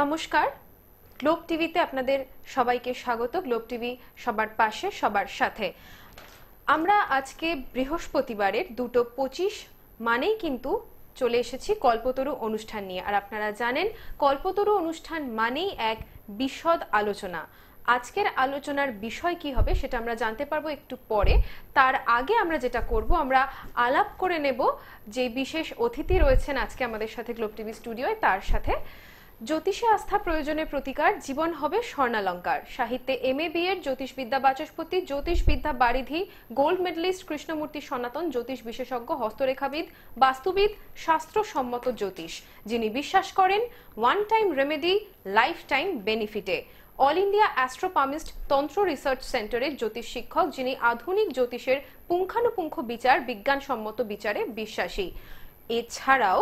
নমস্কার গ্লোব টিভিতে আপনাদের সবাইকে স্বাগত গ্লোব টিভি সবার পাশে সবার সাথে আমরা আজকে বৃহস্পতিবারের দুটো পঁচিশ মানেই কিন্তু চলে এসেছি কল্পতরু অনুষ্ঠান নিয়ে আর আপনারা জানেন কল্পতরু অনুষ্ঠান মানেই এক বিশদ আলোচনা আজকের আলোচনার বিষয় কি হবে সেটা আমরা জানতে পারবো একটু পরে তার আগে আমরা যেটা করব আমরা আলাপ করে নেব যে বিশেষ অতিথি রয়েছেন আজকে আমাদের সাথে গ্লোব টিভি স্টুডিওয় তার সাথে জ্যোতিষে আস্থা প্রয়োজনে প্রতিকার জীবন হবে স্বর্ণালঙ্কার সাহিত্যে এম এ এর জ্যোতিষবিদ্যা বাচস্পতি জ্যোতিষবিদ্যা বারিধি গোল্ড মেডেলিস্ট কৃষ্ণমূর্তি সনাতন জ্যোতিষ বিশেষজ্ঞ হস্তরেখাবিদ বাস্তুবিদ শাস্ত্রসম্মত জ্যোতিষ যিনি বিশ্বাস করেন one time remedy life time বেনিফিটে all India astropalmist tantra research সেন্টারের জ্যোতিষ শিক্ষক যিনি আধুনিক জ্যোতিষের পুঙ্খানুপুঙ্খ বিচার বিজ্ঞানসম্মত বিচারে বিশ্বাসী এছাড়াও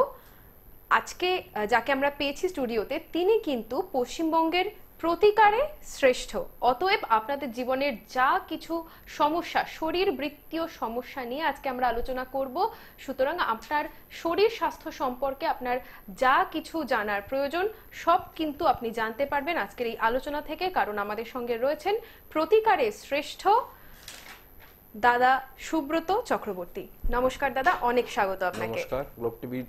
আজকে যাকে আমরা পেয়েছি স্টুডিওতে তিনি কিন্তু পশ্চিমবঙ্গের প্রতিকারে শ্রেষ্ঠ অতএব আপনাদের জীবনের যা কিছু সমস্যা শরীর বৃত্তীয় সমস্যা নিয়ে আজকে আমরা আলোচনা করব সুতরাং আপনার শরীর স্বাস্থ্য সম্পর্কে আপনার যা কিছু জানার প্রয়োজন সব কিন্তু আপনি জানতে পারবেন আজকের এই আলোচনা থেকে কারণ আমাদের সঙ্গে রয়েছেন প্রতিকারে শ্রেষ্ঠ দাদা সুব্রত চক্রবর্তী নমস্কার দাদা অনেক স্বাগত আপনাকে নমস্কার লোক টিভি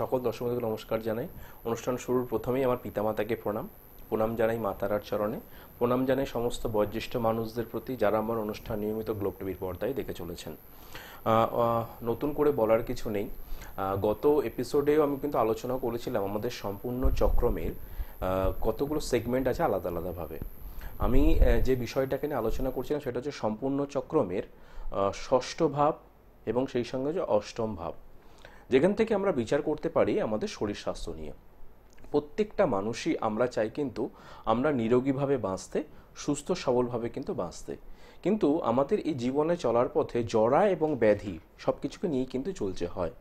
সকল দর্শকদের নমস্কার জানাই অনুষ্ঠান শুরুর প্রথমেই আমার পিতামাতাকে প্রণাম প্রণাম জানাই মাতারার চরণে প্রণাম জানাই সমস্ত বয়োজ্যেষ্ঠ মানুষদের প্রতি যারা আমার অনুষ্ঠান নিয়মিত গ্লোব টিভির পর্দায় দেখে চলেছেন নতুন করে বলার কিছু নেই গত এপিসোডেও আমি কিন্তু আলোচনা করেছিলাম আমাদের সম্পূর্ণ চক্রমের কতগুলো সেগমেন্ট আছে আলাদা আলাদাভাবে আমি যে বিষয়টাকে নিয়ে আলোচনা করছিলাম সেটা হচ্ছে সম্পূর্ণ চক্রমের ষষ্ঠ ভাব এবং সেই সঙ্গে যে অষ্টম ভাব যেখান থেকে আমরা বিচার করতে পারি আমাদের শরীর স্বাস্থ্য নিয়ে প্রত্যেকটা মানুষই আমরা চাই কিন্তু আমরা নিরোগীভাবে বাঁচতে সুস্থ সবলভাবে কিন্তু বাঁচতে কিন্তু আমাদের এই জীবনে চলার পথে জরা এবং ব্যাধি সব কিছুকে নিয়েই কিন্তু চলছে হয়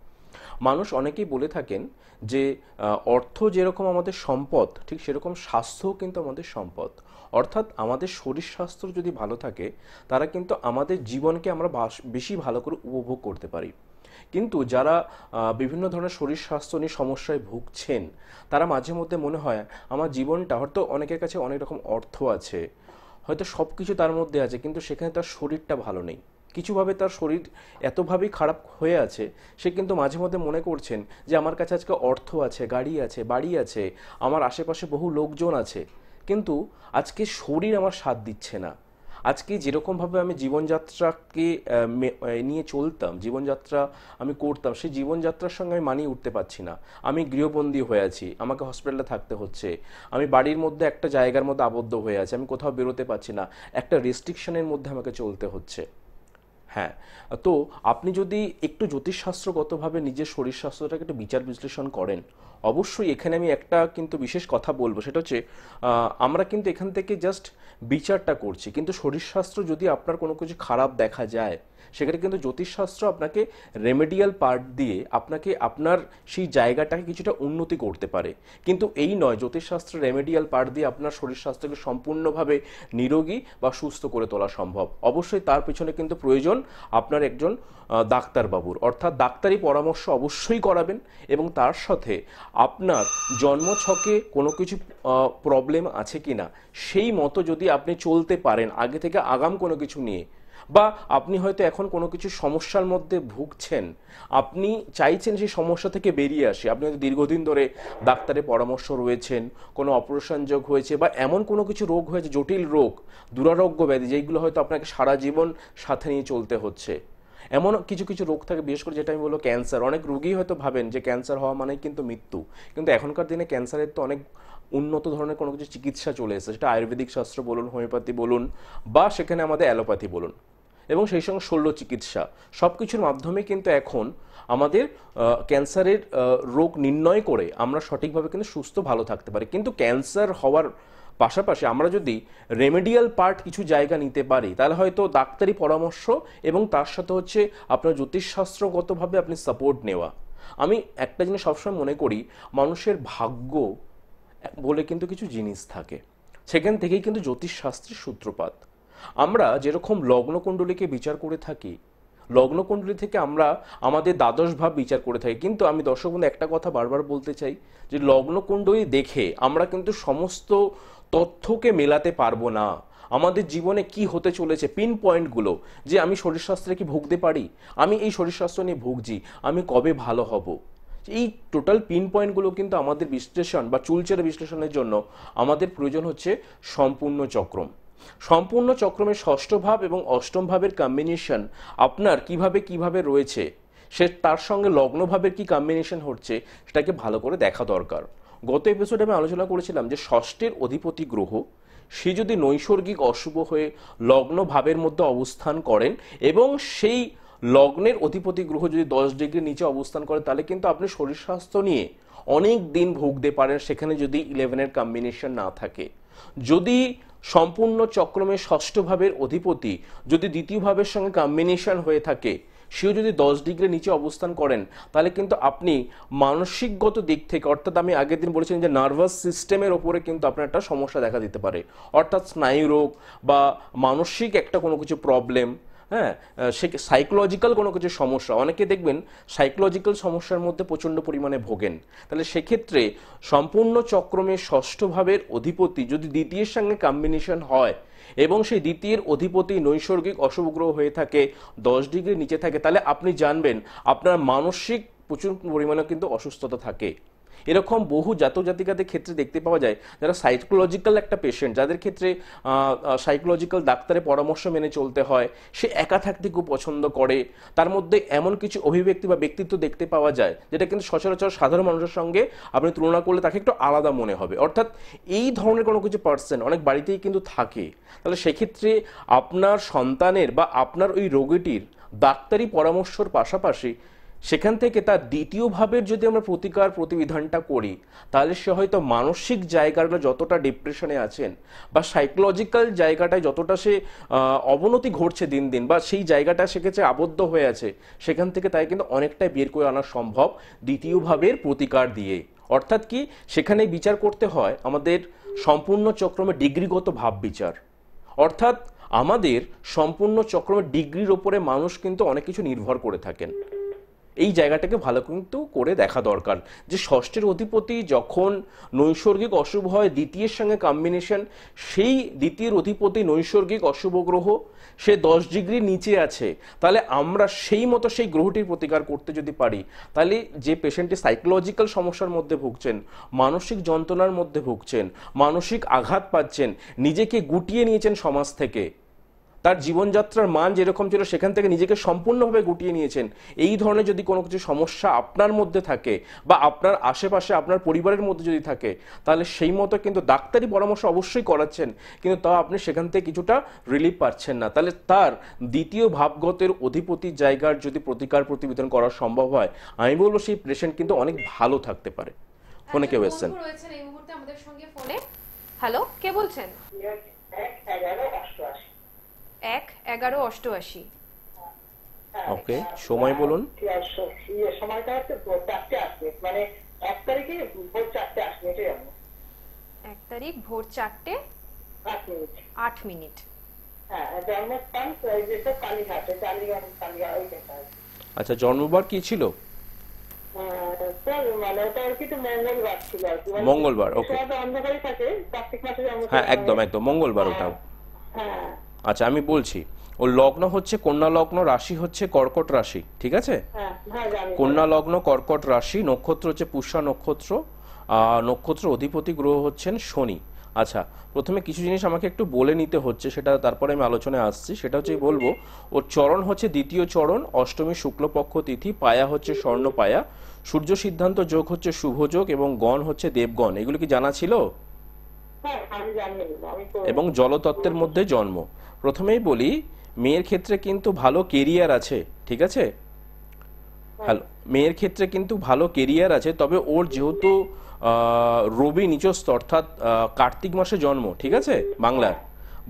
মানুষ অনেকেই বলে থাকেন যে অর্থ যেরকম আমাদের সম্পদ ঠিক সেরকম স্বাস্থ্যও কিন্তু আমাদের সম্পদ অর্থাৎ আমাদের শরীর স্বাস্থ্য যদি ভালো থাকে তারা কিন্তু আমাদের জীবনকে আমরা বেশি ভালো করে উপভোগ করতে পারি কিন্তু যারা বিভিন্ন ধরনের শরীর স্বাস্থ্য নিয়ে সমস্যায় ভুগছেন তারা মাঝে মধ্যে মনে হয় আমার জীবনটা হয়তো অনেকের কাছে অনেক রকম অর্থ আছে হয়তো সব কিছু তার মধ্যে আছে কিন্তু সেখানে তার শরীরটা ভালো নেই কিছুভাবে তার শরীর এতভাবেই খারাপ হয়ে আছে সে কিন্তু মাঝে মধ্যে মনে করছেন যে আমার কাছে আজকে অর্থ আছে গাড়ি আছে বাড়ি আছে আমার আশেপাশে বহু লোকজন আছে কিন্তু আজকে শরীর আমার সাথ দিচ্ছে না আজকে যেরকমভাবে আমি জীবনযাত্রাকে নিয়ে চলতাম জীবনযাত্রা আমি করতাম সেই জীবনযাত্রার সঙ্গে আমি মানিয়ে উঠতে পারছি না আমি গৃহবন্দী হয়ে আছি আমাকে হসপিটালে থাকতে হচ্ছে আমি বাড়ির মধ্যে একটা জায়গার মধ্যে আবদ্ধ হয়ে আছি আমি কোথাও বেরোতে পারছি না একটা রেস্ট্রিকশনের মধ্যে আমাকে চলতে হচ্ছে হ্যাঁ তো আপনি যদি একটু জ্যোতিষশাস্ত্রগতভাবে নিজের শরীর স্বাস্থ্যটাকে একটু বিচার বিশ্লেষণ করেন অবশ্যই এখানে আমি একটা কিন্তু বিশেষ কথা বলবো সেটা হচ্ছে আমরা কিন্তু এখান থেকে জাস্ট বিচারটা করছি কিন্তু শরীরশাস্ত্র যদি আপনার কোনো কিছু খারাপ দেখা যায় সেখানে কিন্তু জ্যোতিষশাস্ত্র আপনাকে রেমেডিয়াল পার্ট দিয়ে আপনাকে আপনার সেই জায়গাটাকে কিছুটা উন্নতি করতে পারে কিন্তু এই নয় জ্যোতিষশাস্ত্র রেমেডিয়াল পার্ট দিয়ে আপনার শরীর স্বাস্থ্যকে সম্পূর্ণভাবে নিরোগী বা সুস্থ করে তোলা সম্ভব অবশ্যই তার পিছনে কিন্তু প্রয়োজন আপনার একজন ডাক্তারবাবুর অর্থাৎ ডাক্তারি পরামর্শ অবশ্যই করাবেন এবং তার সাথে আপনার জন্ম ছকে কোনো কিছু প্রবলেম আছে কি না সেই মতো যদি আপনি চলতে পারেন আগে থেকে আগাম কোনো কিছু নিয়ে বা আপনি হয়তো এখন কোনো কিছু সমস্যার মধ্যে ভুগছেন আপনি চাইছেন সেই সমস্যা থেকে বেরিয়ে আসে আপনি হয়তো দীর্ঘদিন ধরে ডাক্তারের পরামর্শ রয়েছেন কোনো অপারেশন যোগ হয়েছে বা এমন কোনো কিছু রোগ হয়েছে জটিল রোগ দুরারোগ্য ব্যাধি যেইগুলো হয়তো আপনাকে সারা জীবন সাথে নিয়ে চলতে হচ্ছে এমন কিছু কিছু রোগ থাকে বিশেষ করে যেটা আমি বলবো ক্যান্সার অনেক রোগী হয়তো ভাবেন যে ক্যান্সার হওয়া মানে কিন্তু মৃত্যু কিন্তু এখনকার দিনে ক্যান্সারের তো অনেক উন্নত ধরনের কোনো কিছু চিকিৎসা চলে এসেছে সেটা আয়ুর্বেদিক শাস্ত্র বলুন হোমিওপ্যাথি বলুন বা সেখানে আমাদের অ্যালোপ্যাথি বলুন এবং সেই সঙ্গে শল্য চিকিৎসা সব কিছুর মাধ্যমে কিন্তু এখন আমাদের ক্যান্সারের রোগ নির্ণয় করে আমরা সঠিকভাবে কিন্তু সুস্থ ভালো থাকতে পারি কিন্তু ক্যান্সার হওয়ার পাশাপাশি আমরা যদি রেমেডিয়াল পার্ট কিছু জায়গা নিতে পারি তাহলে হয়তো ডাক্তারি পরামর্শ এবং তার সাথে হচ্ছে আপনার জ্যোতিষশাস্ত্রগতভাবে আপনি সাপোর্ট নেওয়া আমি একটা জিনিস সবসময় মনে করি মানুষের ভাগ্য বলে কিন্তু কিছু জিনিস থাকে সেখান থেকেই কিন্তু জ্যোতিষশাস্ত্রের সূত্রপাত আমরা যেরকম লগ্নকুণ্ডলীকে বিচার করে থাকি লগ্নকুণ্ডলী থেকে আমরা আমাদের দ্বাদশ ভাব বিচার করে থাকি কিন্তু আমি দর্শক বন্ধু একটা কথা বারবার বলতে চাই যে লগ্নকুণ্ডলী দেখে আমরা কিন্তু সমস্ত তথ্যকে মেলাতে পারবো না আমাদের জীবনে কি হতে চলেছে পিন পয়েন্টগুলো যে আমি শরীরশাস্ত্রে কি ভুগতে পারি আমি এই শরীরশাস্ত্র নিয়ে ভুগছি আমি কবে ভালো হব এই টোটাল পিন পয়েন্টগুলো কিন্তু আমাদের বিশ্লেষণ বা চুলচের বিশ্লেষণের জন্য আমাদের প্রয়োজন হচ্ছে সম্পূর্ণ চক্রম সম্পূর্ণ চক্রমের ষষ্ঠ ভাব এবং অষ্টম ভাবের কম্বিনেশন আপনার কিভাবে কিভাবে রয়েছে সে তার সঙ্গে লগ্নভাবের কি কম্বিনেশন হচ্ছে সেটাকে ভালো করে দেখা দরকার গত এপিসোডে আমি আলোচনা করেছিলাম যে ষষ্ঠের অধিপতি গ্রহ সে যদি নৈসর্গিক অশুভ হয়ে লগ্ন ভাবের মধ্যে অবস্থান করেন এবং সেই লগ্নের অধিপতি গ্রহ যদি দশ ডিগ্রি নিচে অবস্থান করে তাহলে কিন্তু আপনি শরীর স্বাস্থ্য নিয়ে অনেক দিন ভুগতে পারেন সেখানে যদি ইলেভেনের কম্বিনেশন না থাকে যদি সম্পূর্ণ চক্রমে ষষ্ঠ ভাবের অধিপতি যদি দ্বিতীয় ভাবের সঙ্গে কম্বিনেশন হয়ে থাকে সেও যদি দশ ডিগ্রি নিচে অবস্থান করেন তাহলে কিন্তু আপনি মানসিকগত দিক থেকে অর্থাৎ আমি আগের দিন বলেছিলাম যে নার্ভাস সিস্টেমের ওপরে কিন্তু আপনার একটা সমস্যা দেখা দিতে পারে অর্থাৎ স্নায়ু রোগ বা মানসিক একটা কোনো কিছু প্রবলেম হ্যাঁ সে সাইকোলজিক্যাল কোনো কিছু সমস্যা অনেকে দেখবেন সাইকোলজিক্যাল সমস্যার মধ্যে প্রচণ্ড পরিমাণে ভোগেন তাহলে সেক্ষেত্রে সম্পূর্ণ চক্রমে ষষ্ঠ ভাবের অধিপতি যদি দ্বিতীয়ের সঙ্গে কম্বিনেশন হয় এবং সেই দ্বিতীয়ের অধিপতি নৈসর্গিক অশুভগ্রহ হয়ে থাকে দশ ডিগ্রি নিচে থাকে তাহলে আপনি জানবেন আপনার মানসিক প্রচুর পরিমাণে কিন্তু অসুস্থতা থাকে এরকম বহু জাতক জাতিকাদের ক্ষেত্রে দেখতে পাওয়া যায় যারা সাইকোলজিক্যাল একটা পেশেন্ট যাদের ক্ষেত্রে সাইকোলজিক্যাল ডাক্তারের পরামর্শ মেনে চলতে হয় সে একা থাকতে খুব পছন্দ করে তার মধ্যে এমন কিছু অভিব্যক্তি বা ব্যক্তিত্ব দেখতে পাওয়া যায় যেটা কিন্তু সচরাচর সাধারণ মানুষের সঙ্গে আপনি তুলনা করলে তাকে একটু আলাদা মনে হবে অর্থাৎ এই ধরনের কোনো কিছু পার্সন অনেক বাড়িতেই কিন্তু থাকে তাহলে সেক্ষেত্রে আপনার সন্তানের বা আপনার ওই রোগীটির ডাক্তারি পরামর্শর পাশাপাশি সেখান থেকে তার দ্বিতীয় ভাবের যদি আমরা প্রতিকার প্রতিবিধানটা করি তাহলে সে হয়তো মানসিক জায়গাটা যতটা ডিপ্রেশনে আছেন বা সাইকোলজিক্যাল জায়গাটায় যতটা সে অবনতি ঘটছে দিন দিন বা সেই জায়গাটা সেক্ষেত্রে আবদ্ধ হয়ে আছে সেখান থেকে তাই কিন্তু অনেকটাই বের করে আনা সম্ভব দ্বিতীয় ভাবের প্রতিকার দিয়ে অর্থাৎ কি সেখানে বিচার করতে হয় আমাদের সম্পূর্ণ চক্রমে ডিগ্রিগত ভাব বিচার অর্থাৎ আমাদের সম্পূর্ণ চক্রমে ডিগ্রির ওপরে মানুষ কিন্তু অনেক কিছু নির্ভর করে থাকেন এই জায়গাটাকে ভালো কিন্তু করে দেখা দরকার যে ষষ্ঠের অধিপতি যখন নৈসর্গিক অশুভ হয় দ্বিতীয়ের সঙ্গে কম্বিনেশন সেই দ্বিতীয়ের অধিপতি নৈসর্গিক অশুভ গ্রহ সে দশ ডিগ্রি নিচে আছে তাহলে আমরা সেই মতো সেই গ্রহটির প্রতিকার করতে যদি পারি তাহলে যে পেশেন্টটি সাইকোলজিক্যাল সমস্যার মধ্যে ভুগছেন মানসিক যন্ত্রণার মধ্যে ভুগছেন মানসিক আঘাত পাচ্ছেন নিজেকে গুটিয়ে নিয়েছেন সমাজ থেকে তার জীবনযাত্রার মান যেরকম ছিল সেখান থেকে নিজেকে সম্পূর্ণভাবে গুটিয়ে নিয়েছেন এই ধরনের যদি কোনো কিছু সমস্যা আপনার মধ্যে থাকে বা আপনার আশেপাশে আপনার পরিবারের মধ্যে যদি থাকে তাহলে সেই মতো কিন্তু ডাক্তারি পরামর্শ অবশ্যই করাচ্ছেন কিন্তু তাও আপনি সেখান থেকে কিছুটা রিলিফ পাচ্ছেন না তাহলে তার দ্বিতীয় ভাবগতের অধিপতি জায়গার যদি প্রতিকার প্রতিবেদন করা সম্ভব হয় আমি বলবো সেই পেশেন্ট কিন্তু অনেক ভালো থাকতে পারে ফোনে কেউ এসছেন হ্যালো কে বলছেন এক এগারো অষ্টআশি ওকে সময় বলুন চারটে আট মিনিট মানে এক তারিখে ভোর চারটে আট এক তারিখ ভোর চারটে আট মিনিট হ্যাঁ, আচ্ছা জন্মবার কি ছিল মঙ্গলবার ওকে হ্যাঁ একদম একদম মঙ্গলবার ওটাও হ্যাঁ, হ্যাঁ। আচ্ছা আমি বলছি ও লগ্ন হচ্ছে কন্যা লগ্ন রাশি হচ্ছে কর্কট রাশি ঠিক আছে হ্যাঁ, হ্যাঁ, কন্যা লগ্ন কর্কট রাশি নক্ষত্র হচ্ছে পুষ্যা নক্ষত্র নক্ষত্র অধিপতি গ্রহ হচ্ছেন শনি আচ্ছা প্রথমে কিছু জিনিস আমাকে একটু বলে নিতে হচ্ছে সেটা তারপরে আমি আলোচনায় আসছি সেটা হচ্ছে বলবো ওর চরণ হচ্ছে দ্বিতীয় চরণ অষ্টমী শুক্লপক্ষ তিথি পায়া হচ্ছে স্বর্ণ পায়া সূর্য সিদ্ধান্ত যোগ হচ্ছে শুভ যোগ এবং গণ হচ্ছে দেবগণ এগুলো কি জানা ছিল হ্যাঁ, এবং জলতত্ত্বের মধ্যে জন্ম প্রথমেই বলি মেয়ের ক্ষেত্রে কিন্তু ভালো কেরিয়ার আছে ঠিক আছে হ্যালো মেয়ের ক্ষেত্রে কিন্তু ভালো কেরিয়ার আছে তবে ওর যেহেতু রবি নিজস্ব অর্থাৎ কার্তিক মাসে জন্ম ঠিক আছে বাংলার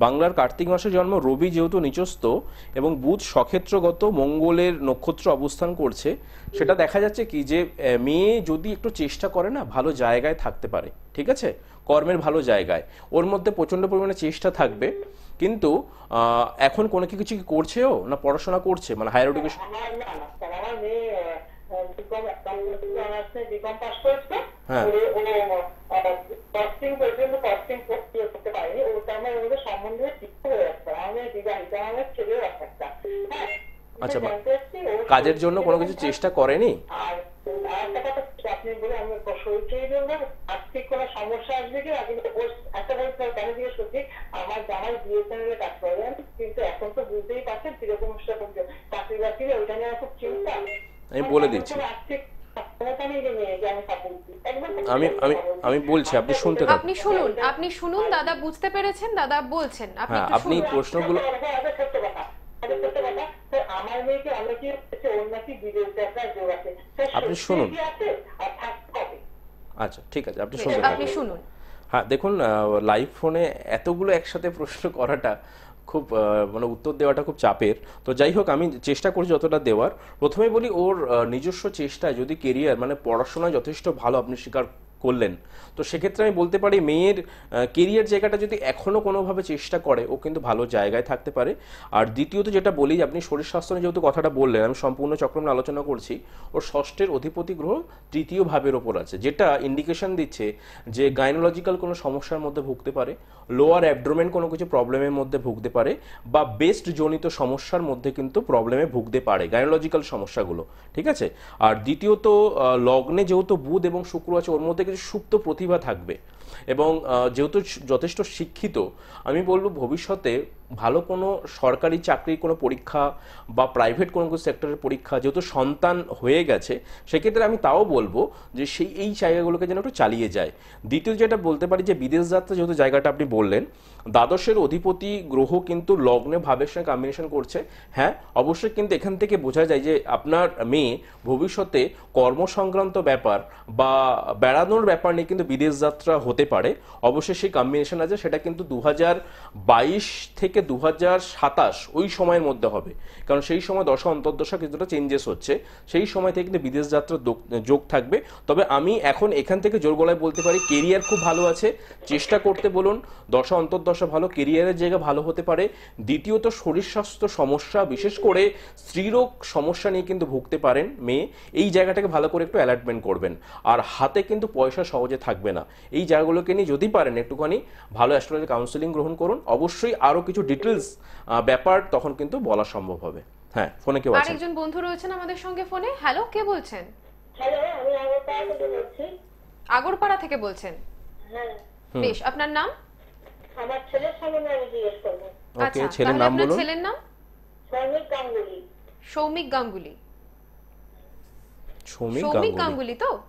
বাংলার কার্তিক মাসে জন্ম রবি যেহেতু নিচস্ত এবং বুধ সক্ষেত্রগত মঙ্গলের নক্ষত্র অবস্থান করছে সেটা দেখা যাচ্ছে কি যে মেয়ে যদি একটু চেষ্টা করে না ভালো জায়গায় থাকতে পারে ঠিক আছে কর্মের ভালো জায়গায় ওর মধ্যে প্রচণ্ড পরিমাণে চেষ্টা থাকবে কিন্তু এখন কোনো কি কিছু কি করছেও না পড়াশোনা করছে মানে হায়ার হ্যাঁ। এডুকেশন হ্যাঁ, আচ্ছা, কাজের জন্য কোনো কিছু চেষ্টা করেনি আপনি বলে আমি শরীর জন্য আর্থিক কোনো সমস্যা আসবে কি আপনি একটা কথা কেন জিজ্ঞেস করছি আমার জামাই বিএসএনএল এ কাজ করেন কিন্তু এখন তো বুঝতেই পারছেন কিরকম সেরকম চাকরি বাকরি ওইটা নিয়ে খুব চিন্তা আমি বলে দিচ্ছি আমি আমি আমি বলছি আপনি শুনতে থাকুন আপনি শুনুন আপনি শুনুন দাদা বুঝতে পেরেছেন দাদা বলছেন আপনি হ্যাঁ, আপনি প্রশ্নগুলো আপনি শুনুন আচ্ছা ঠিক আছে আপনি শুনতে আপনি শুনুন হ্যাঁ দেখুন লাইভ ফোনে এতগুলো একসাথে প্রশ্ন করাটা খুব মানে উত্তর দেওয়াটা খুব চাপের তো যাই হোক আমি চেষ্টা করি যতটা দেওয়ার প্রথমে বলি ওর নিজস্ব চেষ্টায় যদি কেরিয়ার মানে পড়াশোনা যথেষ্ট ভালো আপনি স্বীকার করলেন তো সেক্ষেত্রে আমি বলতে পারি মেয়ের কেরিয়ার জায়গাটা যদি এখনও কোনোভাবে চেষ্টা করে ও কিন্তু ভালো জায়গায় থাকতে পারে আর দ্বিতীয়ত যেটা বলি আপনি শরীর স্বাস্থ্য নিয়ে যেহেতু কথাটা বললেন আমি সম্পূর্ণ চক্রম আলোচনা করছি ওর ষষ্ঠের অধিপতি গ্রহ তৃতীয় ভাবের ওপর আছে যেটা ইন্ডিকেশন দিচ্ছে যে গাইনোলজিক্যাল কোনো সমস্যার মধ্যে ভুগতে পারে লোয়ার অ্যাবডোমেন কোনো কিছু প্রবলেমের মধ্যে ভুগতে পারে বা বেস্ট জনিত সমস্যার মধ্যে কিন্তু প্রবলেমে ভুগতে পারে গাইনোলজিক্যাল সমস্যাগুলো ঠিক আছে আর দ্বিতীয়ত লগ্নে যেহেতু বুধ এবং শুক্র আছে ওর মধ্যে কিন্তু সুপ্ত প্রতিভা থাকবে এবং যেহেতু যথেষ্ট শিক্ষিত আমি বলবো ভবিষ্যতে ভালো কোনো সরকারি চাকরির কোনো পরীক্ষা বা প্রাইভেট কোনো কোনো সেক্টরের পরীক্ষা যেহেতু সন্তান হয়ে গেছে সেক্ষেত্রে আমি তাও বলবো যে সেই এই জায়গাগুলোকে যেন একটু চালিয়ে যায় দ্বিতীয় যেটা বলতে পারি যে বিদেশ যাত্রা যেহেতু জায়গাটা আপনি বললেন দ্বাদশের অধিপতি গ্রহ কিন্তু লগ্নে ভাবের সঙ্গে কম্বিনেশন করছে হ্যাঁ অবশ্যই কিন্তু এখান থেকে বোঝা যায় যে আপনার মেয়ে ভবিষ্যতে কর্মসংক্রান্ত ব্যাপার বা বেড়ানোর ব্যাপার নিয়ে কিন্তু বিদেশ যাত্রা হতে হতে পারে অবশ্যই সেই কম্বিনেশন আছে সেটা কিন্তু দু বাইশ থেকে দু সাতাশ ওই সময়ের মধ্যে হবে কারণ সেই সময় দশা অন্তর্দশা কিছুটা চেঞ্জেস হচ্ছে সেই সময় থেকে কিন্তু বিদেশ যাত্রার যোগ থাকবে তবে আমি এখন এখান থেকে জোর গলায় বলতে পারি কেরিয়ার খুব ভালো আছে চেষ্টা করতে বলুন দশা অন্তর্দশা ভালো কেরিয়ারের জায়গা ভালো হতে পারে দ্বিতীয়ত শরীর স্বাস্থ্য সমস্যা বিশেষ করে স্ত্রীরোগ সমস্যা নিয়ে কিন্তু ভুগতে পারেন মেয়ে এই জায়গাটাকে ভালো করে একটু অ্যালার্টমেন্ট করবেন আর হাতে কিন্তু পয়সা সহজে থাকবে না এই জায়গা জায়গাগুলোকে নিয়ে যদি পারেন একটুখানি ভালো অ্যাস্ট্রোলজি কাউন্সেলিং গ্রহণ করুন অবশ্যই আরও কিছু ডিটেলস ব্যাপার তখন কিন্তু বলা সম্ভব হবে হ্যাঁ ফোনে কেউ আছেন আরেকজন বন্ধু রয়েছেন আমাদের সঙ্গে ফোনে হ্যালো কে বলছেন হ্যালো আমি আগরপাড়া থেকে বলছি থেকে বলছেন হ্যাঁ বেশ আপনার নাম আমার ছেলের সঙ্গে আমি জিজ্ঞেস করব ওকে আচ্ছা, ছেলের নাম বলুন ছেলের নাম সৌমিক গাঙ্গুলি সৌমিক গাঙ্গুলি সৌমিক গাঙ্গুলি তো হ্যাঁ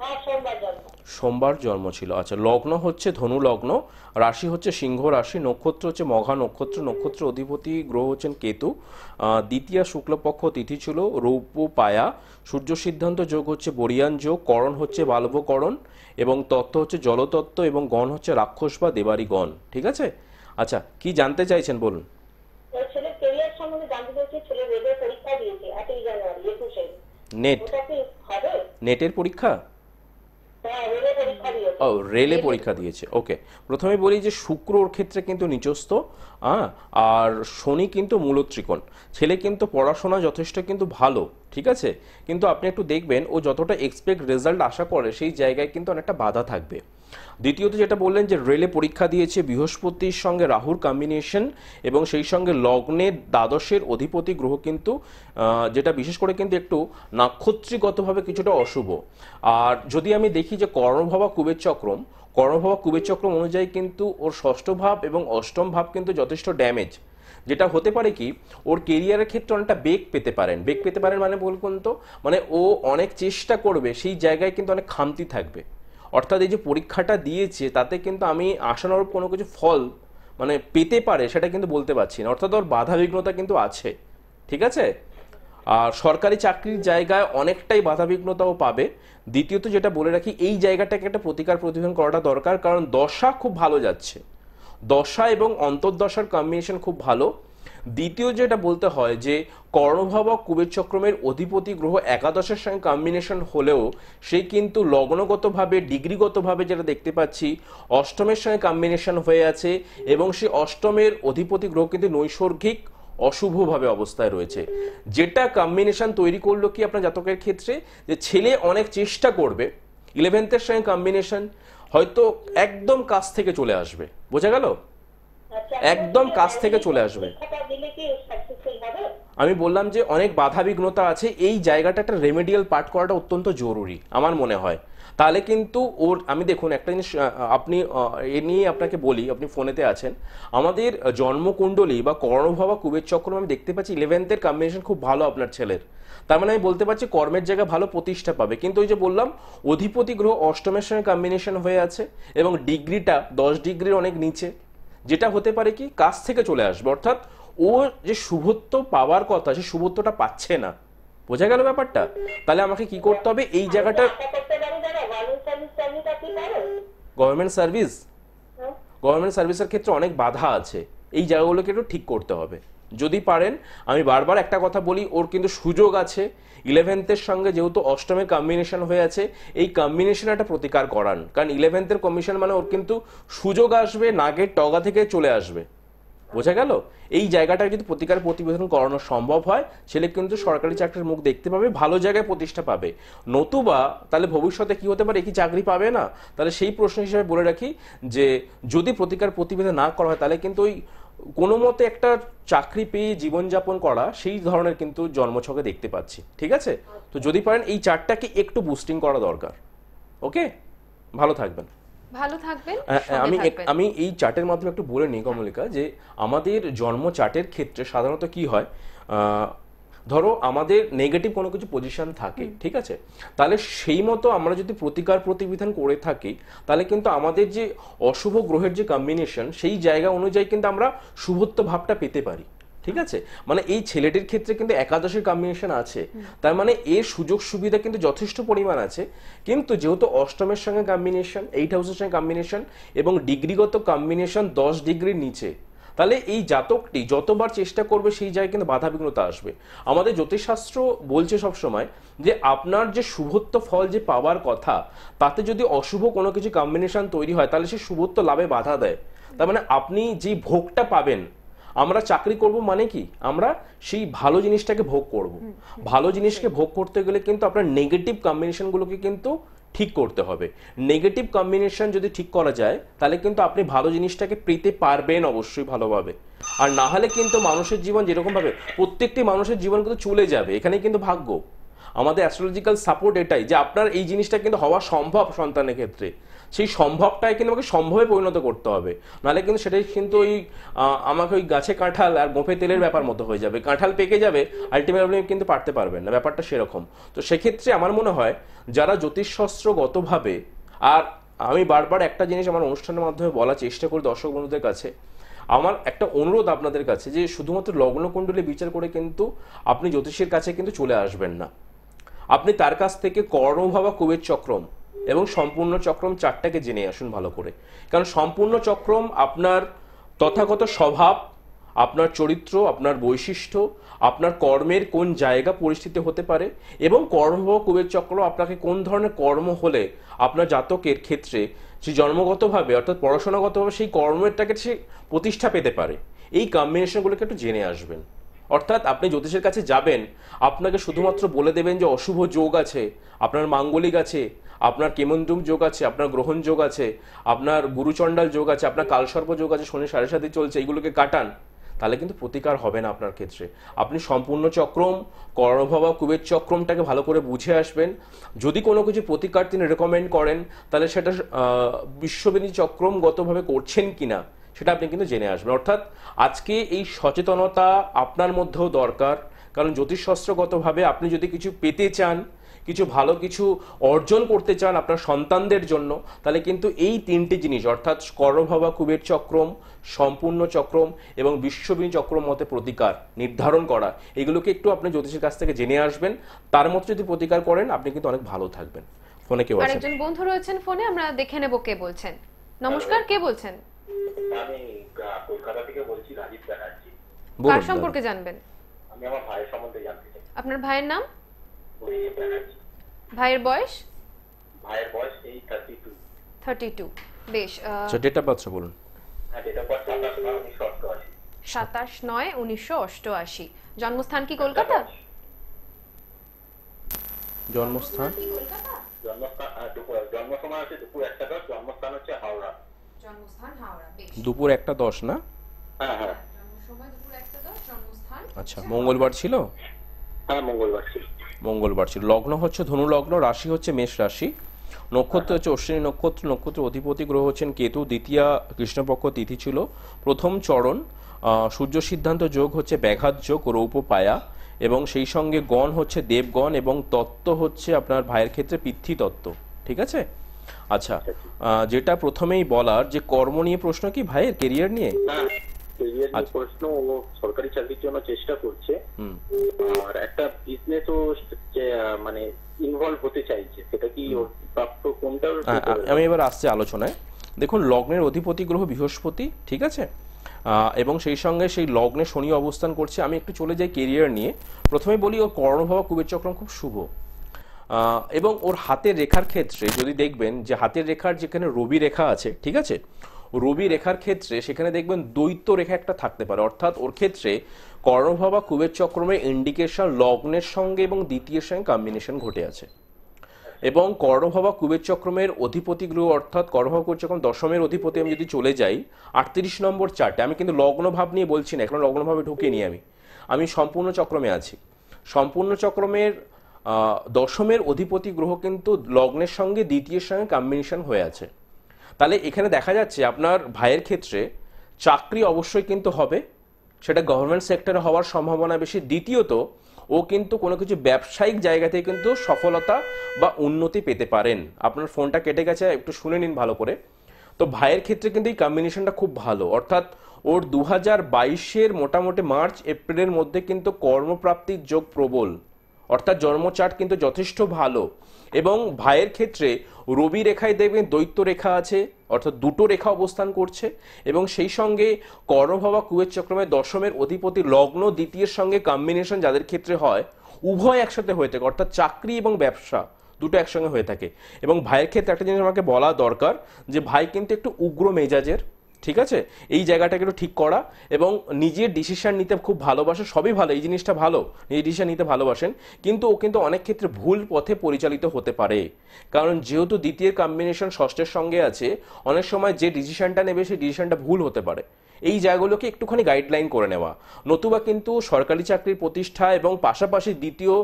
হ্যাঁ, সোমবার জন্ম ছিল আচ্ছা লগ্ন হচ্ছে ধনু লগ্ন রাশি হচ্ছে সিংহ রাশি নক্ষত্র হচ্ছে মঘা নক্ষত্র নক্ষত্র অধিপতি গ্রহ হচ্ছেন কেতু দ্বিতীয় শুক্লপক্ষ তিথি ছিল রৌপ্য পায়া সূর্য সিদ্ধান্ত যোগ হচ্ছে বরিয়ান যোগ করণ হচ্ছে বাল্বকরণ এবং তত্ত্ব হচ্ছে জলতত্ত্ব এবং গণ হচ্ছে রাক্ষস বা দেবারি গণ ঠিক আছে আচ্ছা কি জানতে চাইছেন বলুন নেট নেটের পরীক্ষা হ্যাঁ, ও রেলে পরীক্ষা দিয়েছে ওকে প্রথমে বলি যে শুক্রর ক্ষেত্রে কিন্তু নিচস্থ হ্যাঁ আর শনি কিন্তু মূলত ত্রিকোণ ছেলে কিন্তু পড়াশোনা যথেষ্ট কিন্তু ভালো ঠিক আছে কিন্তু আপনি একটু দেখবেন ও যতটা এক্সপেক্ট রেজাল্ট আশা করে সেই জায়গায় কিন্তু অনেকটা বাধা থাকবে দ্বিতীয়ত যেটা বললেন যে রেলে পরীক্ষা দিয়েছে বৃহস্পতির সঙ্গে রাহুর কম্বিনেশন এবং সেই সঙ্গে লগ্নের দ্বাদশের অধিপতি গ্রহ কিন্তু যেটা বিশেষ করে কিন্তু একটু নাক্ষত্রিগতভাবে কিছুটা অশুভ আর যদি আমি দেখি যে কর্মভাবা কুবের চক্রম কর্মভাবা কুবের চক্রম অনুযায়ী কিন্তু ওর ষষ্ঠ ভাব এবং অষ্টম ভাব কিন্তু যথেষ্ট ড্যামেজ যেটা হতে পারে কি ওর কেরিয়ারের ক্ষেত্রে অনেকটা বেগ পেতে পারেন বেগ পেতে পারেন মানে বলুন তো মানে ও অনেক চেষ্টা করবে সেই জায়গায় কিন্তু অনেক খামতি থাকবে অর্থাৎ এই যে পরীক্ষাটা দিয়েছে তাতে কিন্তু আমি আশানুরূপ কোনো কিছু ফল মানে পেতে পারে সেটা কিন্তু বলতে পারছি না অর্থাৎ ওর বাধা বিঘ্নতা কিন্তু আছে ঠিক আছে আর সরকারি চাকরির জায়গায় অনেকটাই বাধাবিঘ্নতাও পাবে দ্বিতীয়ত যেটা বলে রাখি এই জায়গাটাকে একটা প্রতিকার প্রতিবেদন করাটা দরকার কারণ দশা খুব ভালো যাচ্ছে দশা এবং অন্তর্দশার কম্বিনেশন খুব ভালো দ্বিতীয় যেটা বলতে হয় যে কর্ণভাবক কুবের চক্রমের অধিপতি গ্রহ একাদশের সঙ্গে কম্বিনেশন হলেও সে কিন্তু লগ্নগতভাবে ডিগ্রিগতভাবে যেটা দেখতে পাচ্ছি অষ্টমের সঙ্গে কম্বিনেশন হয়ে আছে এবং সে অষ্টমের অধিপতি গ্রহ কিন্তু নৈসর্গিক অশুভভাবে অবস্থায় রয়েছে যেটা কম্বিনেশন তৈরি করলো কি আপনার জাতকের ক্ষেত্রে যে ছেলে অনেক চেষ্টা করবে ইলেভেন্থের সঙ্গে কম্বিনেশন হয়তো একদম কাছ থেকে চলে আসবে বোঝা গেল একদম কাছ থেকে চলে আসবে আমি বললাম যে অনেক বাধা বিঘ্নতা আছে এই জায়গাটা একটা রেমেডিয়াল পার্ট করাটা অত্যন্ত জরুরি আমার মনে হয় তাহলে কিন্তু ওর আমি দেখুন একটা জিনিস আপনি এ নিয়ে আপনাকে বলি আপনি ফোনেতে আছেন আমাদের জন্মকুণ্ডলী বা কর্ণভাবা কুবের চক্র আমি দেখতে পাচ্ছি ইলেভেন্থের কম্বিনেশন খুব ভালো আপনার ছেলের তার মানে আমি বলতে পারছি কর্মের জায়গা ভালো প্রতিষ্ঠা পাবে কিন্তু ওই যে বললাম অধিপতি গ্রহ অষ্টমের সঙ্গে কম্বিনেশন হয়ে আছে এবং ডিগ্রিটা দশ ডিগ্রির অনেক নিচে যেটা হতে পারে কি কাজ থেকে চলে আসবে অর্থাৎ ও যে শুভত্ব পাওয়ার কথা সে শুভত্বটা পাচ্ছে না বোঝা গেল ব্যাপারটা তাহলে আমাকে কি করতে হবে এই জায়গাটা গভর্নমেন্ট সার্ভিস গভর্নমেন্ট সার্ভিসের ক্ষেত্রে অনেক বাধা আছে এই জায়গাগুলোকে একটু ঠিক করতে হবে যদি পারেন আমি বারবার একটা কথা বলি ওর কিন্তু সুযোগ আছে ইলেভেন্থের সঙ্গে যেহেতু অষ্টমের কম্বিনেশন হয়ে আছে এই কম্বিনেশন একটা প্রতিকার করান কারণ ইলেভেন্থের কমিশন মানে ওর কিন্তু সুযোগ আসবে নাগের টগা থেকে চলে আসবে বোঝা গেল এই জায়গাটা যদি প্রতিকার প্রতিবেদন করানো সম্ভব হয় ছেলে কিন্তু সরকারি চাকরির মুখ দেখতে পাবে ভালো জায়গায় প্রতিষ্ঠা পাবে নতুবা তাহলে ভবিষ্যতে কি হতে পারে কি চাকরি পাবে না তাহলে সেই প্রশ্ন হিসেবে বলে রাখি যে যদি প্রতিকার প্রতিবেদন না করা হয় তাহলে কিন্তু ওই কোনো মতে একটা চাকরি পেয়ে জীবনযাপন করা সেই ধরনের কিন্তু জন্মছকে দেখতে পাচ্ছি ঠিক আছে তো যদি পারেন এই চারটাকে একটু বুস্টিং করা দরকার ওকে ভালো থাকবেন ভালো থাকবেন আমি আমি এই চার্টের মাধ্যমে একটু বলে নিই কমলিকা যে আমাদের জন্ম চার্টের ক্ষেত্রে সাধারণত কি হয় ধরো আমাদের নেগেটিভ কোনো কিছু পজিশন থাকে ঠিক আছে তাহলে সেই মতো আমরা যদি প্রতিকার প্রতিবিধান করে থাকি তাহলে কিন্তু আমাদের যে অশুভ গ্রহের যে কম্বিনেশন সেই জায়গা অনুযায়ী কিন্তু আমরা শুভত্ব ভাবটা পেতে পারি ঠিক আছে মানে এই ছেলেটির ক্ষেত্রে কিন্তু একাদশের কম্বিনেশন আছে তার মানে এর সুযোগ সুবিধা কিন্তু যথেষ্ট পরিমাণ আছে কিন্তু যেহেতু অষ্টমের সঙ্গে কম্বিনেশন এইট হাউসের সঙ্গে কম্বিনেশন এবং ডিগ্রিগত কম্বিনেশন দশ ডিগ্রির নিচে তাহলে এই জাতকটি যতবার চেষ্টা করবে সেই জায়গায় কিন্তু বাধা বিঘ্নতা আসবে আমাদের জ্যোতিষশাস্ত্র বলছে সবসময় যে আপনার যে শুভত্ব ফল যে পাওয়ার কথা তাতে যদি অশুভ কোনো কিছু কম্বিনেশন তৈরি হয় তাহলে সে শুভত্ব লাভে বাধা দেয় তার মানে আপনি যে ভোগটা পাবেন আমরা চাকরি করব মানে কি আমরা সেই ভালো জিনিসটাকে ভোগ করব ভালো জিনিসকে ভোগ করতে গেলে কিন্তু আপনার নেগেটিভ কম্বিনেশনগুলোকে কিন্তু ঠিক করতে হবে নেগেটিভ কম্বিনেশন যদি ঠিক করা যায় তাহলে কিন্তু আপনি ভালো জিনিসটাকে পেতে পারবেন অবশ্যই ভালোভাবে আর না হলে কিন্তু মানুষের জীবন যেরকমভাবে প্রত্যেকটি মানুষের জীবন কিন্তু চলে যাবে এখানে কিন্তু ভাগ্য আমাদের অ্যাস্ট্রোলজিক্যাল সাপোর্ট এটাই যে আপনার এই জিনিসটা কিন্তু হওয়া সম্ভব সন্তানের ক্ষেত্রে সেই সম্ভবটাই কিন্তু আমাকে সম্ভবে পরিণত করতে হবে নাহলে কিন্তু সেটাই কিন্তু ওই আমাকে ওই গাছে কাঁঠাল আর গোঁফে তেলের ব্যাপার মতো হয়ে যাবে কাঁঠাল পেকে যাবে আলটিমেটলি কিন্তু পারতে পারবেন না ব্যাপারটা সেরকম তো সেক্ষেত্রে আমার মনে হয় যারা জ্যোতিষশাস্ত্রগতভাবে আর আমি বারবার একটা জিনিস আমার অনুষ্ঠানের মাধ্যমে বলার চেষ্টা করি দর্শক বন্ধুদের কাছে আমার একটা অনুরোধ আপনাদের কাছে যে শুধুমাত্র লগ্নকুণ্ডলী বিচার করে কিন্তু আপনি জ্যোতিষের কাছে কিন্তু চলে আসবেন না আপনি তার কাছ থেকে ভাবা কুবের চক্রম এবং সম্পূর্ণ চক্রম চারটাকে জেনে আসুন ভালো করে কারণ সম্পূর্ণ চক্রম আপনার তথাগত স্বভাব আপনার চরিত্র আপনার বৈশিষ্ট্য আপনার কর্মের কোন জায়গা পরিস্থিতি হতে পারে এবং কর্ম কুবের চক্র আপনাকে কোন ধরনের কর্ম হলে আপনার জাতকের ক্ষেত্রে সে জন্মগতভাবে অর্থাৎ পড়াশোনাগতভাবে সেই কর্মেরটাকে সে প্রতিষ্ঠা পেতে পারে এই কম্বিনেশনগুলোকে একটু জেনে আসবেন অর্থাৎ আপনি জ্যোতিষের কাছে যাবেন আপনাকে শুধুমাত্র বলে দেবেন যে অশুভ যোগ আছে আপনার মাঙ্গলিক আছে আপনার কেমন্দুম যোগ আছে আপনার গ্রহণ যোগ আছে আপনার গুরুচণ্ডাল যোগ আছে আপনার কালসর্প যোগ আছে শনি সাড়ে সাথে চলছে এগুলোকে কাটান তাহলে কিন্তু প্রতিকার হবে না আপনার ক্ষেত্রে আপনি সম্পূর্ণ চক্রম করভবা কুবের চক্রমটাকে ভালো করে বুঝে আসবেন যদি কোনো কিছু প্রতিকার তিনি রেকমেন্ড করেন তাহলে সেটা বিশ্ববিনী চক্রমগতভাবে করছেন কি না সেটা আপনি কিন্তু জেনে আসবেন অর্থাৎ আজকে এই সচেতনতা আপনার মধ্যেও দরকার কারণ জ্যোতিষশাস্ত্রগতভাবে আপনি যদি কিছু পেতে চান কিছু ভালো কিছু অর্জন করতে চান আপনার সন্তানদের জন্য তাহলে কিন্তু এই তিনটি জিনিস অর্থাৎ করভাবা কুবের চক্রম সম্পূর্ণ চক্রম এবং বিশ্ববিনী চক্রম মতে প্রতিকার নির্ধারণ করা এগুলোকে একটু আপনি জ্যোতিষের কাছ থেকে জেনে আসবেন তার মতো যদি প্রতিকার করেন আপনি কিন্তু অনেক ভালো থাকবেন ফোনে কেউ আরেকজন বন্ধু রয়েছেন ফোনে আমরা দেখে নেব কে বলছেন নমস্কার কে বলছেন আমি কলকাতা থেকে বলছি রাজীব ব্যানার্জি কার সম্পর্কে জানবেন আমি আমার ভাইয়ের সম্বন্ধে জানতে চাই আপনার ভাইয়ের নাম ভাইয়ের বয়স ভাইয়ের বয়স এই বেশ ডেট অফ বার্থ বলুন হ্যাঁ, জন্মস্থান কি কলকাতা জন্মস্থান জন্মস্থান জন্ম সময় আছে দুপুর জন্মস্থান হচ্ছে হাওড়া জন্মস্থান হাওড়া দুপুর একটা দশ না হ্যাঁ, হ্যাঁ। আচ্ছা মঙ্গলবার ছিল হ্যাঁ মঙ্গলবার ছিল লগ্ন হচ্ছে ধনু লগ্ন রাশি হচ্ছে মেষ রাশি নক্ষত্র হচ্ছে অশ্বিনী নক্ষত্র নক্ষত্র অধিপতি গ্রহ হচ্ছেন কেতু দ্বিতীয়া কৃষ্ণপক্ষ তিথি ছিল প্রথম চরণ সূর্য সিদ্ধান্ত যোগ হচ্ছে ব্যাঘাত যোগ রৌপ পায়া এবং সেই সঙ্গে গণ হচ্ছে দেবগণ এবং তত্ত্ব হচ্ছে আপনার ভাইয়ের ক্ষেত্রে পিতৃ তত্ত্ব ঠিক আছে আচ্ছা যেটা প্রথমেই বলার যে কর্ম নিয়ে প্রশ্ন কি ভাইয়ের কেরিয়ার নিয়ে কেরিয়ার হ্যাঁ, আচ্ছা। প্রশ্ন ও সরকারি চাকরির জন্য চেষ্টা করছে আর একটা বিজনেস ও মানে ইনভলভ হতে চাইছে সেটা কি প্রাপ্ত কোনটা হ্যাঁ, আমি এবার আসছি আলোচনায় দেখুন লগ্নের অধিপতি গ্রহ বৃহস্পতি ঠিক আছে এবং সেই সঙ্গে সেই লগ্নে শনি অবস্থান করছে আমি একটু চলে যাই কেরিয়ার নিয়ে প্রথমে বলি ও কর্ণভাবা কুবের চক্রম খুব শুভ এবং ওর হাতের রেখার ক্ষেত্রে যদি দেখবেন যে হাতের রেখার যেখানে রবি রেখা আছে ঠিক আছে রবি রেখার ক্ষেত্রে সেখানে দেখবেন দ্বৈত রেখা একটা থাকতে পারে অর্থাৎ ওর ক্ষেত্রে কর্ণভাবা কুবের চক্রমে ইন্ডিকেশন লগ্নের সঙ্গে এবং দ্বিতীয় সঙ্গে কম্বিনেশন ঘটে আছে এবং কর্ণভাবা কুবের চক্রমের অধিপতি গ্রহ অর্থাৎ কর্ণভাবা কুবের চক্রম দশমের অধিপতি আমি যদি চলে যাই আটত্রিশ নম্বর চার্টে আমি কিন্তু লগ্নভাব নিয়ে বলছি না এখন লগ্নভাবে ঢুকিয়ে নিই আমি আমি সম্পূর্ণ চক্রমে আছি সম্পূর্ণ চক্রমের দশমের অধিপতি গ্রহ কিন্তু লগ্নের সঙ্গে দ্বিতীয়ের সঙ্গে কম্বিনেশন হয়ে আছে তাহলে এখানে দেখা যাচ্ছে আপনার ভাইয়ের ক্ষেত্রে চাকরি অবশ্যই কিন্তু হবে সেটা গভর্নমেন্ট সেক্টরে হওয়ার সম্ভাবনা বেশি দ্বিতীয়ত ও কিন্তু কোনো কিছু ব্যবসায়িক জায়গা থেকে কিন্তু সফলতা বা উন্নতি পেতে পারেন আপনার ফোনটা কেটে গেছে একটু শুনে নিন ভালো করে তো ভাইয়ের ক্ষেত্রে কিন্তু এই কম্বিনেশনটা খুব ভালো অর্থাৎ ওর দু হাজার বাইশের মোটামুটি মার্চ এপ্রিলের মধ্যে কিন্তু কর্মপ্রাপ্তির যোগ প্রবল অর্থাৎ জন্মচার্ট কিন্তু যথেষ্ট ভালো এবং ভাইয়ের ক্ষেত্রে রবি রেখায় দেখবেন দৈত্য রেখা আছে অর্থাৎ দুটো রেখা অবস্থান করছে এবং সেই সঙ্গে কর্ণভাবা কুয়ের চক্রমে দশমের অধিপতি লগ্ন দ্বিতীয়ের সঙ্গে কম্বিনেশন যাদের ক্ষেত্রে হয় উভয় একসাথে হয়ে থাকে অর্থাৎ চাকরি এবং ব্যবসা দুটো একসঙ্গে হয়ে থাকে এবং ভাইয়ের ক্ষেত্রে একটা জিনিস আমাকে বলা দরকার যে ভাই কিন্তু একটু উগ্র মেজাজের ঠিক আছে এই জায়গাটাকে একটু ঠিক করা এবং নিজের ডিসিশন নিতে খুব ভালোবাসে সবই ভালো এই জিনিসটা ভালো নিজের ডিসিশন নিতে ভালোবাসেন কিন্তু ও কিন্তু অনেক ক্ষেত্রে ভুল পথে পরিচালিত হতে পারে কারণ যেহেতু দ্বিতীয় কম্বিনেশন ষষ্ঠের সঙ্গে আছে অনেক সময় যে ডিসিশনটা নেবে সেই ডিসিশনটা ভুল হতে পারে এই জায়গাগুলোকে একটুখানি গাইডলাইন করে নেওয়া নতুবা কিন্তু সরকারি চাকরির প্রতিষ্ঠা এবং পাশাপাশি দ্বিতীয়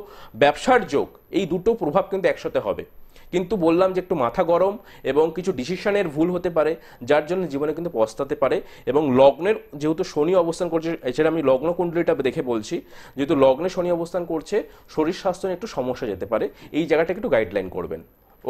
ব্যবসার যোগ এই দুটো প্রভাব কিন্তু একসাথে হবে কিন্তু বললাম যে একটু মাথা গরম এবং কিছু ডিসিশনের ভুল হতে পারে যার জন্য জীবনে কিন্তু পস্তাতে পারে এবং লগ্নের যেহেতু শনি অবস্থান করছে এছাড়া আমি লগ্ন কুণ্ডলিটা দেখে বলছি যেহেতু লগ্নে শনি অবস্থান করছে শরীর স্বাস্থ্য নিয়ে একটু সমস্যা যেতে পারে এই জায়গাটা একটু গাইডলাইন করবেন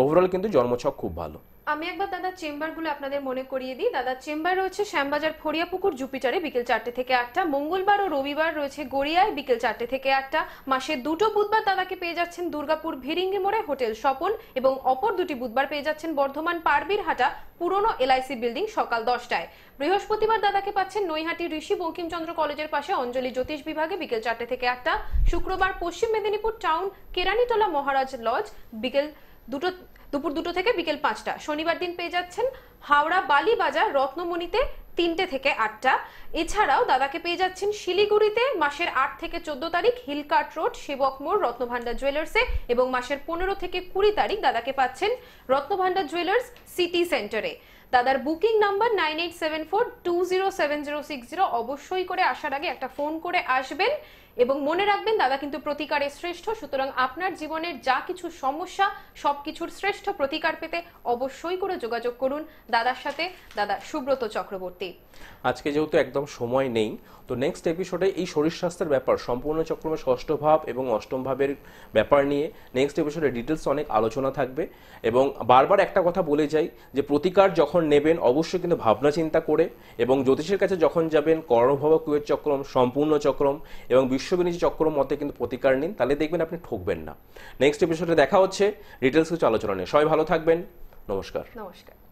ওভারঅল কিন্তু জন্মছক খুব ভালো আমি একবার দাদা চেম্বারগুলো আপনাদের মনে করিয়ে দিই দাদা চেম্বার রয়েছে শ্যামবাজার ফড়িয়াপুকুর জুপিটারে বিকেল চারটে থেকে একটা মঙ্গলবার ও রবিবার রয়েছে গড়িয়ায় বিকেল চারটে থেকে একটা মাসে দুটো বুধবার দাদাকে পেয়ে যাচ্ছেন দুর্গাপুর ভিড়িঙ্গি মোড়ে হোটেল স্বপন এবং অপর দুটি বুধবার পেয়ে যাচ্ছেন বর্ধমান পারবির হাটা পুরনো এলআইসি বিল্ডিং সকাল দশটায় বৃহস্পতিবার দাদাকে পাচ্ছেন নৈহাটি ঋষি বঙ্কিমচন্দ্র কলেজের পাশে অঞ্জলি জ্যোতিষ বিভাগে বিকেল চারটে থেকে একটা শুক্রবার পশ্চিম মেদিনীপুর টাউন কেরানিতলা মহারাজ লজ বিকেল দুটো দুপুর দুটো থেকে বিকেল পাঁচটা শনিবার দিন পেয়ে যাচ্ছেন হাওড়া বালিবাজার রত্নমণিতে তিনটে থেকে আটটা এছাড়াও দাদাকে পেয়ে যাচ্ছেন শিলিগুড়িতে মাসের আট থেকে চোদ্দ তারিখ হিলকাট রোড সেবক মোড় রত্নভান্ডার জুয়েলার্সে এবং মাসের পনেরো থেকে কুড়ি তারিখ দাদাকে পাচ্ছেন রত্নভান্ডার জুয়েলার্স সিটি সেন্টারে দাদার booking number nine eight seven four two zero seven zero six zero অবশ্যই করে আসার আগে একটা ফোন করে আসবেন এবং মনে রাখবেন দাদা কিন্তু প্রতিকারে শ্রেষ্ঠ সুতরাং আপনার জীবনের যা কিছু সমস্যা সবকিছুর শ্রেষ্ঠ প্রতিকার পেতে অবশ্যই করে যোগাযোগ করুন দাদার সাথে দাদা সুব্রত চক্রবর্তী আজকে যেহেতু একদম সময় নেই তো নেক্সট এপিসোডে এই শরীর স্বাস্থ্যের ব্যাপার সম্পূর্ণ চক্রমের ষষ্ঠ ভাব এবং অষ্টম ভাবের ব্যাপার নিয়ে নেক্সট এপিসোডে ডিটেলস অনেক আলোচনা থাকবে এবং বারবার একটা কথা বলে যাই যে প্রতিকার যখন নেবেন অবশ্যই কিন্তু ভাবনা চিন্তা করে এবং জ্যোতিষের কাছে যখন যাবেন কর্মভাবক চক্রম সম্পূর্ণ চক্রম এবং বিশ্ব বিশ্ববিনীতি চক্র মতে কিন্তু প্রতিকার নিন তাহলে দেখবেন আপনি ঠকবেন না নেক্সট এপিসোডে দেখা হচ্ছে ডিটেলস কিছু আলোচনা নিয়ে সবাই ভালো থাকবেন নমস্কার নমস্কার